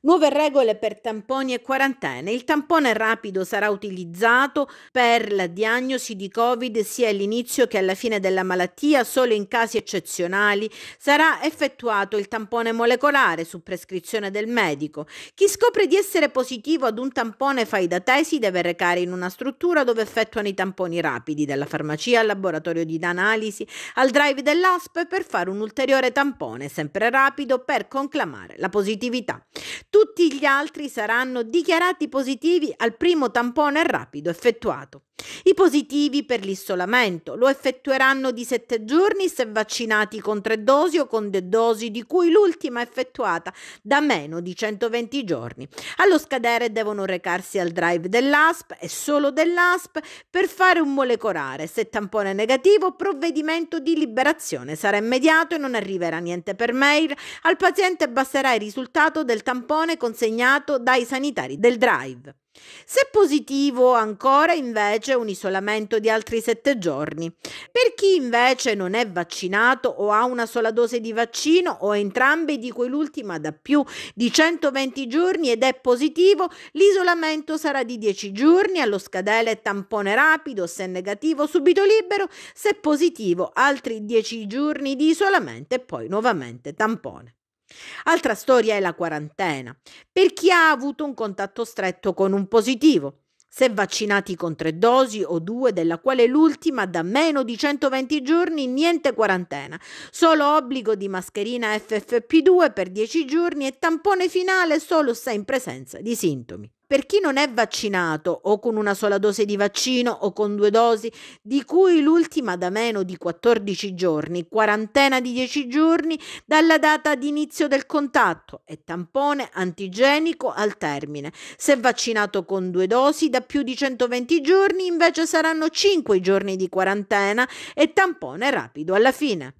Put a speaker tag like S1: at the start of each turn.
S1: Nuove regole per tamponi e quarantene. Il tampone rapido sarà utilizzato per la diagnosi di Covid sia all'inizio che alla fine della malattia, solo in casi eccezionali. Sarà effettuato il tampone molecolare su prescrizione del medico. Chi scopre di essere positivo ad un tampone fai da te si deve recare in una struttura dove effettuano i tamponi rapidi, dalla farmacia al laboratorio di analisi, al drive dell'ASP per fare un ulteriore tampone, sempre rapido, per conclamare la positività. Tutti gli altri saranno dichiarati positivi al primo tampone rapido effettuato. I positivi per l'isolamento lo effettueranno di 7 giorni se vaccinati con tre dosi o con due dosi di cui l'ultima effettuata da meno di 120 giorni. Allo scadere devono recarsi al drive dell'ASP e solo dell'ASP per fare un molecolare. Se tampone negativo, provvedimento di liberazione sarà immediato e non arriverà niente per mail. Al paziente basterà il risultato del tampone consegnato dai sanitari del drive. Se positivo ancora invece un isolamento di altri sette giorni. Per chi invece non è vaccinato o ha una sola dose di vaccino o entrambe di quell'ultima da più di 120 giorni ed è positivo, l'isolamento sarà di 10 giorni, allo scadere tampone rapido, se negativo subito libero, se positivo altri 10 giorni di isolamento e poi nuovamente tampone. Altra storia è la quarantena. Per chi ha avuto un contatto stretto con un positivo, se vaccinati con tre dosi o due, della quale l'ultima da meno di 120 giorni, niente quarantena, solo obbligo di mascherina FFP2 per 10 giorni e tampone finale solo se in presenza di sintomi per chi non è vaccinato o con una sola dose di vaccino o con due dosi, di cui l'ultima da meno di 14 giorni, quarantena di 10 giorni dalla data di inizio del contatto e tampone antigenico al termine. Se vaccinato con due dosi da più di 120 giorni invece saranno 5 giorni di quarantena e tampone rapido alla fine.